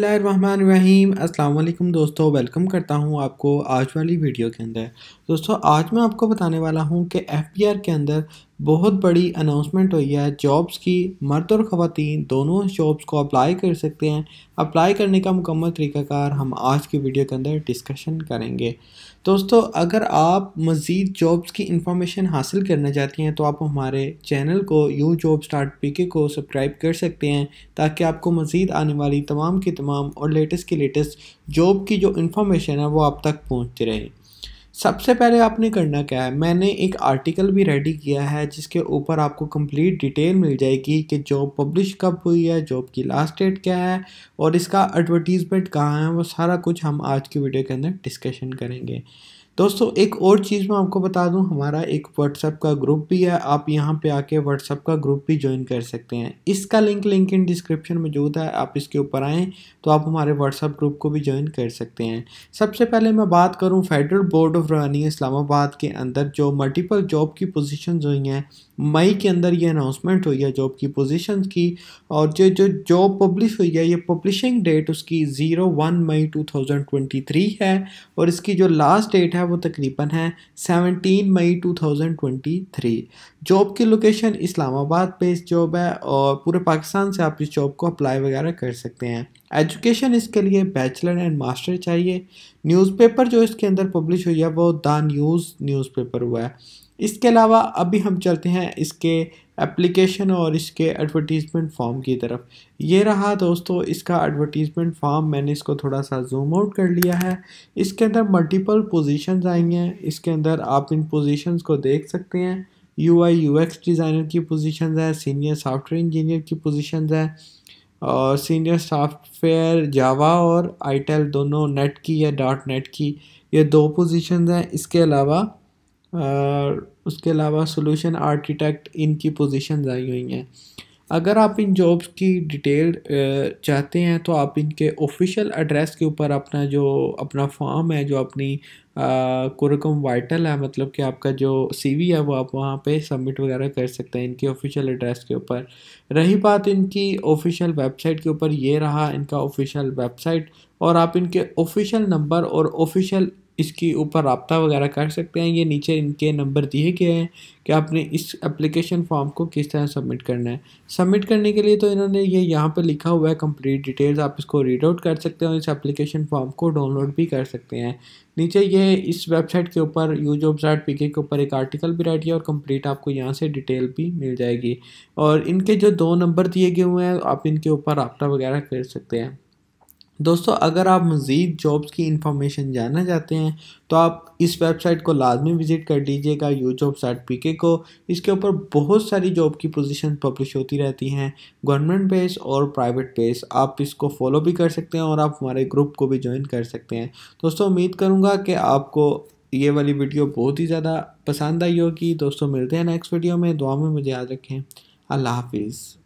अस्सलाम वालेकुम दोस्तों वेलकम करता हूं आपको आज वाली वीडियो के अंदर दोस्तों आज मैं आपको बताने वाला हूं कि एफ के अंदर बहुत बड़ी अनाउंसमेंट हुई है जॉब्स की मर्द और ख़वान दोनों जॉब्स को अप्लाई कर सकते हैं अप्लाई करने का मुकम्मल तरीक़ाकार हम आज की वीडियो के अंदर डिस्कशन करेंगे दोस्तों अगर आप मज़ीद जॉब्स की इंफॉर्मेशन हासिल करना चाहती हैं तो आप हमारे चैनल को यू जॉब स्टार्ट पी के को सब्सक्राइब कर सकते हैं ताकि आपको मज़ीद आने वाली तमाम की तमाम और लेटेस्ट की लेटेस्ट जॉब की जो इन्फॉर्मेशन है वो आप तक पहुँचती रहे सबसे पहले आपने करना क्या है मैंने एक आर्टिकल भी रेडी किया है जिसके ऊपर आपको कंप्लीट डिटेल मिल जाएगी कि जॉब पब्लिश कब हुई है जॉब की लास्ट डेट क्या है और इसका एडवर्टीज़मेंट कहाँ है वो सारा कुछ हम आज की वीडियो के अंदर डिस्कशन करेंगे दोस्तों एक और चीज़ मैं आपको बता दूं हमारा एक व्हाट्सएप का ग्रुप भी है आप यहां पे आके व्हाट्सएप का ग्रुप भी ज्वाइन कर सकते हैं इसका लिंक लिंक इन डिस्क्रिप्शन में मौजूद है आप इसके ऊपर आएँ तो आप हमारे व्हाट्सएप ग्रुप को भी ज्वाइन कर सकते हैं सबसे पहले मैं बात करूँ federal board of revenue Islamabad के अंदर जो मल्टीपल जॉब की पोजिशन हुई हैं मई के अंदर ये अनाउंसमेंट हुई है जॉब की पोजिशन की और जो जो जॉब पब्लिश हुई है ये पब्लिशिंग डेट उसकी zero one May two thousand twenty three है और इसकी जो लास्ट डेट है है वो तकरीबन है 17 मई 2023 जॉब की लोकेशन इस्लामाबाद बेस्ड जॉब है और पूरे पाकिस्तान से आप इस जॉब को अप्लाई वगैरह कर सकते हैं एजुकेशन इसके लिए बैचलर एंड मास्टर चाहिए न्यूज़पेपर जो इसके अंदर पब्लिश हुई है वो द न्यूज़ न्यूज़पेपर हुआ है इसके अलावा अभी हम चलते हैं इसके एप्लीकेशन और इसके एडवर्टीज़मेंट फॉर्म की तरफ ये रहा दोस्तों इसका एडवर्टीज़मेंट फॉर्म मैंने इसको थोड़ा सा जूम आउट कर लिया है इसके अंदर मल्टीपल पोजीशंस आई हैं इसके अंदर आप इन पोजीशंस को देख सकते हैं U I U X designer की पोजीशंस है सीनियर सॉफ्टवेयर इंजीनियर की पोजिशन है और सीनियर सॉफ्टवेयर जावा और टेल दोनों नेट की या डॉट नेट की ये दो पोजिशन हैं इसके अलावा और उसके अलावा सोल्यूशन आर्किटेक्ट इनकी पोजिशन आई हुई हैं अगर आप इन जॉब्स की डिटेल चाहते हैं तो आप इनके ऑफिशियल एड्रेस के ऊपर अपना जो अपना फॉर्म है जो अपनी कुरकम वाइटल है मतलब कि आपका जो सीवी है वो आप वहाँ पे सबमिट वगैरह कर सकते हैं इनके ऑफिशियल एड्रेस के ऊपर रही बात इनकी ऑफिशियल वेबसाइट के ऊपर ये रहा इनका ऑफिशियल वेबसाइट और आप इनके ऑफिशियल नंबर और ऑफिशियल इसके ऊपर रबता वगैरह कर सकते हैं ये नीचे इनके नंबर दिए गए हैं कि आपने इस एप्लीकेशन फॉर्म को किस तरह सबमिट करना है सबमिट करने के लिए तो इन्होंने ये यहाँ पर लिखा हुआ है कंप्लीट डिटेल्स आप इसको रीड आउट कर सकते हैं और इस एप्लीकेशन फॉर्म को डाउनलोड भी कर सकते हैं नीचे ये इस वेबसाइट के ऊपर यू जॉब डॉट पी के ऊपर एक आर्टिकल भी राइट किया और कम्प्लीट आपको यहाँ से डिटेल भी मिल जाएगी और इनके जो दो नंबर दिए गए हुए हैं आप इनके ऊपर रबता वगैरह कर सकते हैं दोस्तों अगर आप मज़ीद जॉब्स की इन्फॉर्मेशन जानना चाहते हैं तो आप इस वेबसाइट को लाजमी विज़िट कर लीजिएगा यू जॉब साइट पी के को इसके ऊपर बहुत सारी जॉब की पोजीशन पब्लिश होती रहती हैं गवर्नमेंट बेस और प्राइवेट बेस आप इसको फॉलो भी कर सकते हैं और आप हमारे ग्रुप को भी ज्वाइन कर सकते हैं दोस्तों उम्मीद करूँगा कि आपको ये वाली वीडियो बहुत ही ज़्यादा पसंद आई होगी दोस्तों मिलते हैं नेक्स्ट वीडियो में दुआ में मुझे याद रखें अल्लाह हाफिज़